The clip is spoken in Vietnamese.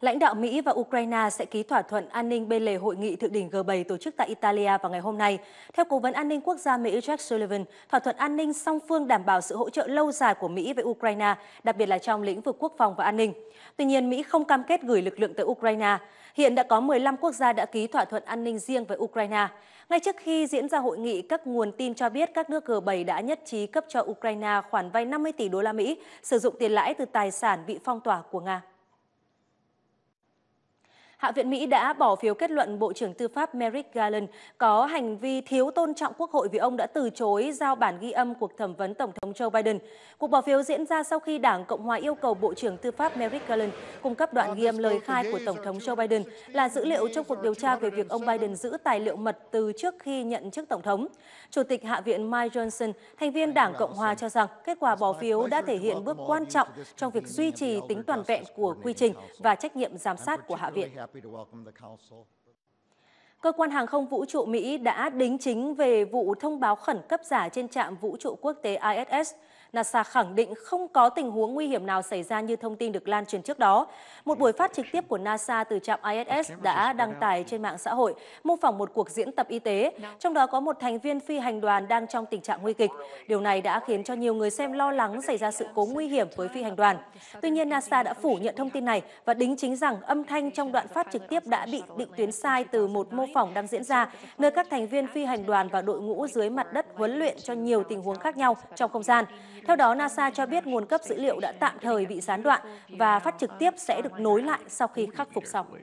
Lãnh đạo Mỹ và Ukraine sẽ ký thỏa thuận an ninh bên lề hội nghị thượng đỉnh G7 tổ chức tại Italia vào ngày hôm nay. Theo Cố vấn An ninh Quốc gia Mỹ Jack Sullivan, thỏa thuận an ninh song phương đảm bảo sự hỗ trợ lâu dài của Mỹ với Ukraine, đặc biệt là trong lĩnh vực quốc phòng và an ninh. Tuy nhiên, Mỹ không cam kết gửi lực lượng tới Ukraine. Hiện đã có 15 quốc gia đã ký thỏa thuận an ninh riêng với Ukraine. Ngay trước khi diễn ra hội nghị, các nguồn tin cho biết các nước G7 đã nhất trí cấp cho Ukraine khoản vay 50 tỷ đô la Mỹ sử dụng tiền lãi từ tài sản bị phong tỏa của Nga. Hạ viện Mỹ đã bỏ phiếu kết luận Bộ trưởng Tư pháp Merrick Garland có hành vi thiếu tôn trọng Quốc hội vì ông đã từ chối giao bản ghi âm cuộc thẩm vấn Tổng thống Joe Biden. Cuộc bỏ phiếu diễn ra sau khi Đảng Cộng hòa yêu cầu Bộ trưởng Tư pháp Merrick Garland cung cấp đoạn ghi âm lời khai của Tổng thống Joe Biden là dữ liệu trong cuộc điều tra về việc ông Biden giữ tài liệu mật từ trước khi nhận chức Tổng thống. Chủ tịch Hạ viện Mike Johnson, thành viên Đảng Cộng hòa cho rằng kết quả bỏ phiếu đã thể hiện bước quan trọng trong việc duy trì tính toàn vẹn của quy trình và trách nhiệm giám sát của Hạ viện. Cơ quan hàng không vũ trụ Mỹ đã đính chính về vụ thông báo khẩn cấp giả trên trạm vũ trụ quốc tế ISS. NASA khẳng định không có tình huống nguy hiểm nào xảy ra như thông tin được lan truyền trước đó. Một buổi phát trực tiếp của NASA từ trạm ISS đã đăng tải trên mạng xã hội mô phỏng một cuộc diễn tập y tế, trong đó có một thành viên phi hành đoàn đang trong tình trạng nguy kịch. Điều này đã khiến cho nhiều người xem lo lắng xảy ra sự cố nguy hiểm với phi hành đoàn. Tuy nhiên, NASA đã phủ nhận thông tin này và đính chính rằng âm thanh trong đoạn phát trực tiếp đã bị định tuyến sai từ một mô phỏng đang diễn ra, nơi các thành viên phi hành đoàn và đội ngũ dưới mặt đất huấn luyện cho nhiều tình huống khác nhau trong không gian. Theo đó, NASA cho biết nguồn cấp dữ liệu đã tạm thời bị gián đoạn và phát trực tiếp sẽ được nối lại sau khi khắc phục xong.